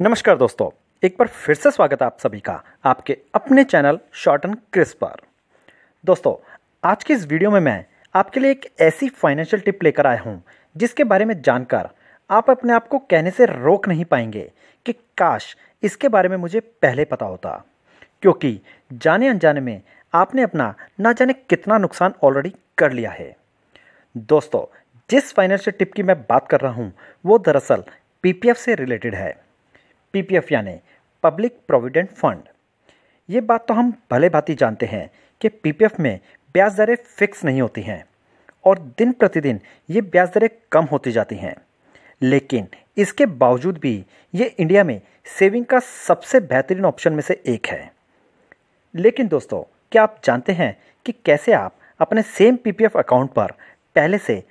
नमस्कार दोस्तों एक बार फिर से स्वागत है आप सभी का आपके अपने चैनल शॉर्ट एंड क्रिस पर दोस्तों आज की इस वीडियो में मैं आपके लिए एक ऐसी फाइनेंशियल टिप लेकर आया हूँ जिसके बारे में जानकर आप अपने आप को कहने से रोक नहीं पाएंगे कि काश इसके बारे में मुझे पहले पता होता क्योंकि जाने अनजाने में आपने अपना ना जाने कितना नुकसान ऑलरेडी कर लिया है दोस्तों जिस फाइनेंशियल टिप की मैं बात कर रहा हूँ वो दरअसल पीपीएफ से रिलेटेड है पीपीएफ यानी पब्लिक प्रोविडेंट फंड ये बात तो हम भले भांति जानते हैं कि पीपीएफ में ब्याज दरें फिक्स नहीं होती हैं और दिन प्रतिदिन ये ब्याज दरें कम होती जाती हैं लेकिन इसके बावजूद भी ये इंडिया में सेविंग का सबसे बेहतरीन ऑप्शन में से एक है लेकिन दोस्तों क्या आप जानते हैं कि कैसे आप अपने सेम पीपीएफ अकाउंट पर पहले से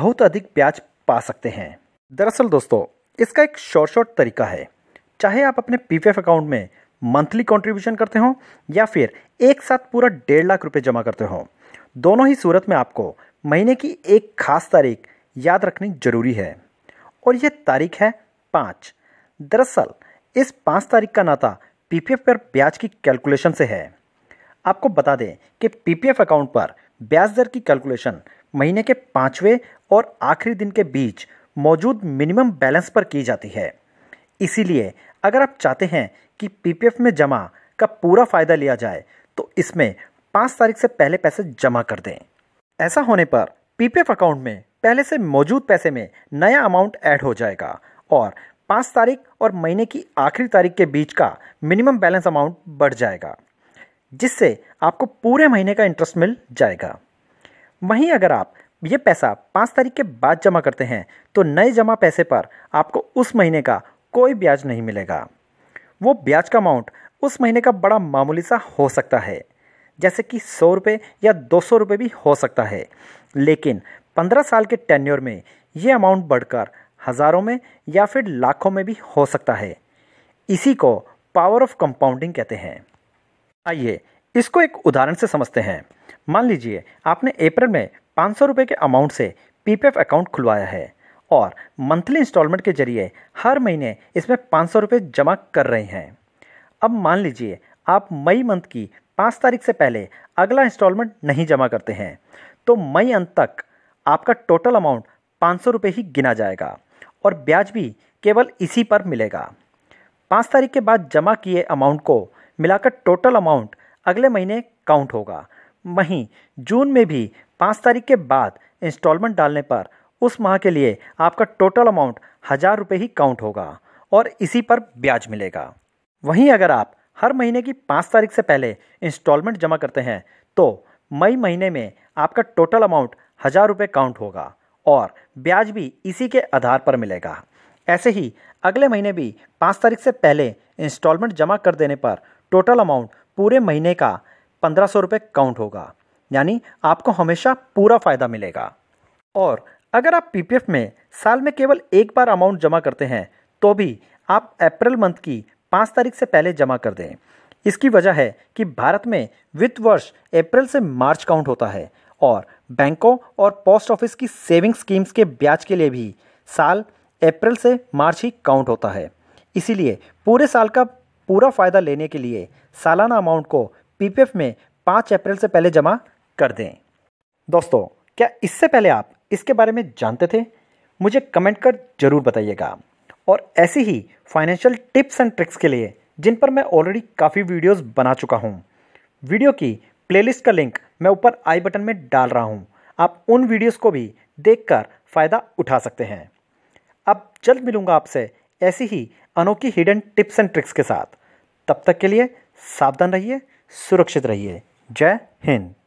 बहुत अधिक ब्याज पा सकते हैं दरअसल दोस्तों इसका एक शॉर्ट शॉर्ट तरीका है चाहे आप अपने पीपीएफ अकाउंट में मंथली कंट्रीब्यूशन करते हो या फिर एक साथ पूरा डेढ़ लाख रुपए जमा करते हो दोनों ही सूरत में आपको महीने की एक खास तारीख याद रखनी जरूरी है और यह तारीख है पाँच दरअसल इस पाँच तारीख का नाता पीपीएफ पर ब्याज की कैलकुलेशन से है आपको बता दें कि पीपीएफ अकाउंट पर ब्याज दर की कैलकुलेशन महीने के पाँचवें और आखिरी दिन के बीच मौजूद मिनिमम बैलेंस पर की जाती है इसीलिए अगर आप चाहते हैं कि पीपीएफ में जमा का पूरा फ़ायदा लिया जाए तो इसमें पाँच तारीख से पहले पैसे जमा कर दें ऐसा होने पर पीपीएफ अकाउंट में पहले से मौजूद पैसे में नया अमाउंट ऐड हो जाएगा और पाँच तारीख और महीने की आखिरी तारीख के बीच का मिनिमम बैलेंस अमाउंट बढ़ जाएगा जिससे आपको पूरे महीने का इंटरेस्ट मिल जाएगा वहीं अगर आप ये पैसा पाँच तारीख के बाद जमा करते हैं तो नए जमा पैसे पर आपको उस महीने का कोई ब्याज नहीं मिलेगा वो ब्याज का अमाउंट उस महीने का बड़ा मामूली सा हो सकता है जैसे कि सौ रुपये या दो सौ रुपये भी हो सकता है लेकिन पंद्रह साल के टेन्योर में ये अमाउंट बढ़कर हज़ारों में या फिर लाखों में भी हो सकता है इसी को पावर ऑफ कंपाउंडिंग कहते हैं आइए इसको एक उदाहरण से समझते हैं मान लीजिए आपने अप्रैल में पाँच सौ रुपये के अमाउंट से पीपीएफ अकाउंट खुलवाया है और मंथली इंस्टॉलमेंट के जरिए हर महीने इसमें पाँच सौ रुपये जमा कर रहे हैं अब मान लीजिए आप मई मंथ की पाँच तारीख से पहले अगला इंस्टॉलमेंट नहीं जमा करते हैं तो मई अंत तक आपका टोटल अमाउंट पाँच सौ रुपये ही गिना जाएगा और ब्याज भी केवल इसी पर मिलेगा पाँच तारीख के बाद जमा किए अमाउंट को मिलाकर टोटल अमाउंट अगले महीने काउंट होगा वहीं जून में भी पाँच तारीख के बाद इंस्टॉलमेंट डालने पर उस माह के लिए आपका टोटल अमाउंट हज़ार रुपये ही काउंट होगा और इसी पर ब्याज मिलेगा वहीं अगर आप हर महीने की पाँच तारीख से पहले इंस्टॉलमेंट जमा करते हैं तो मई महीने में आपका टोटल अमाउंट हज़ार रुपये काउंट होगा और ब्याज भी इसी के आधार पर मिलेगा ऐसे ही अगले महीने भी पाँच तारीख से पहले इंस्टॉलमेंट जमा कर देने पर टोटल अमाउंट पूरे महीने का पंद्रह सौ रुपये काउंट होगा यानी आपको हमेशा पूरा फ़ायदा मिलेगा और अगर आप पीपीएफ में साल में केवल एक बार अमाउंट जमा करते हैं तो भी आप अप्रैल मंथ की पाँच तारीख से पहले जमा कर दें इसकी वजह है कि भारत में वित्त वर्ष अप्रैल से मार्च काउंट होता है और बैंकों और पोस्ट ऑफिस की सेविंग स्कीम्स के ब्याज के लिए भी साल अप्रैल से मार्च ही काउंट होता है इसीलिए पूरे साल का पूरा फ़ायदा लेने के लिए सालाना अमाउंट को पीपीएफ में पाँच अप्रैल से पहले जमा कर दें दोस्तों क्या इससे पहले आप इसके बारे में जानते थे मुझे कमेंट कर ज़रूर बताइएगा और ऐसी ही फाइनेंशियल टिप्स एंड ट्रिक्स के लिए जिन पर मैं ऑलरेडी काफ़ी वीडियोस बना चुका हूँ वीडियो की प्लेलिस्ट का लिंक मैं ऊपर आई बटन में डाल रहा हूँ आप उन वीडियोस को भी देखकर फ़ायदा उठा सकते हैं अब जल्द मिलूँगा आपसे ऐसी ही अनोखी हिडन टिप्स एंड ट्रिक्स के साथ तब तक के लिए सावधान रहिए सुरक्षित रहिए जय हिंद